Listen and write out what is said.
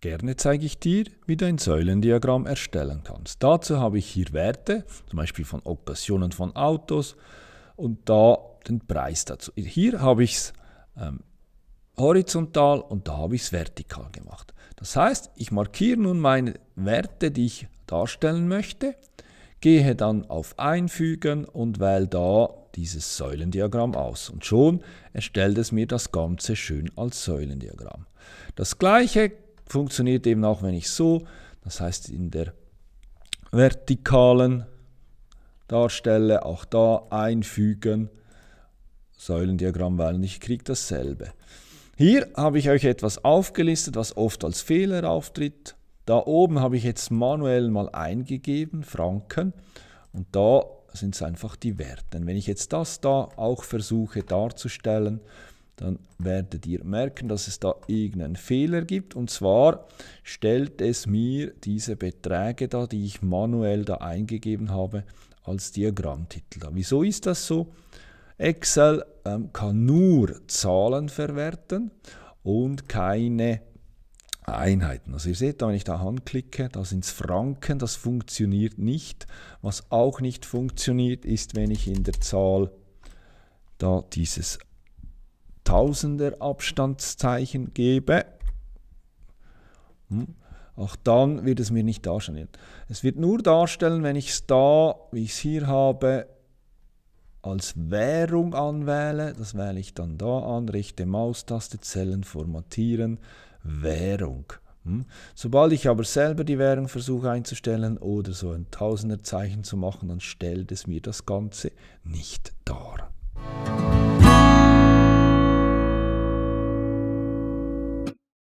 Gerne zeige ich dir, wie du ein Säulendiagramm erstellen kannst. Dazu habe ich hier Werte, zum Beispiel von Occasionen von Autos und da den Preis dazu. Hier habe ich es ähm, horizontal und da habe ich es vertikal gemacht. Das heißt, ich markiere nun meine Werte, die ich darstellen möchte, gehe dann auf Einfügen und wähle da dieses Säulendiagramm aus. Und schon erstellt es mir das Ganze schön als Säulendiagramm. Das gleiche funktioniert eben auch, wenn ich so, das heißt in der vertikalen darstelle, auch da einfügen, Säulendiagramm wählen, ich kriege dasselbe. Hier habe ich euch etwas aufgelistet, was oft als Fehler auftritt. Da oben habe ich jetzt manuell mal eingegeben, Franken, und da sind es einfach die Werte. wenn ich jetzt das da auch versuche darzustellen, dann werdet ihr merken, dass es da irgendeinen Fehler gibt. Und zwar stellt es mir diese Beträge da, die ich manuell da eingegeben habe, als Diagrammtitel da. Wieso ist das so? Excel ähm, kann nur Zahlen verwerten und keine Einheiten. Also ihr seht wenn ich da anklicke, da sind es Franken, das funktioniert nicht. Was auch nicht funktioniert, ist, wenn ich in der Zahl da dieses Tausender Abstandszeichen gebe, hm? auch dann wird es mir nicht darstellen. Es wird nur darstellen, wenn ich es da, wie ich es hier habe, als Währung anwähle. Das wähle ich dann da an, rechte Maustaste, Zellen formatieren, Währung. Hm? Sobald ich aber selber die Währung versuche einzustellen oder so ein Tausenderzeichen zu machen, dann stellt es mir das Ganze nicht dar.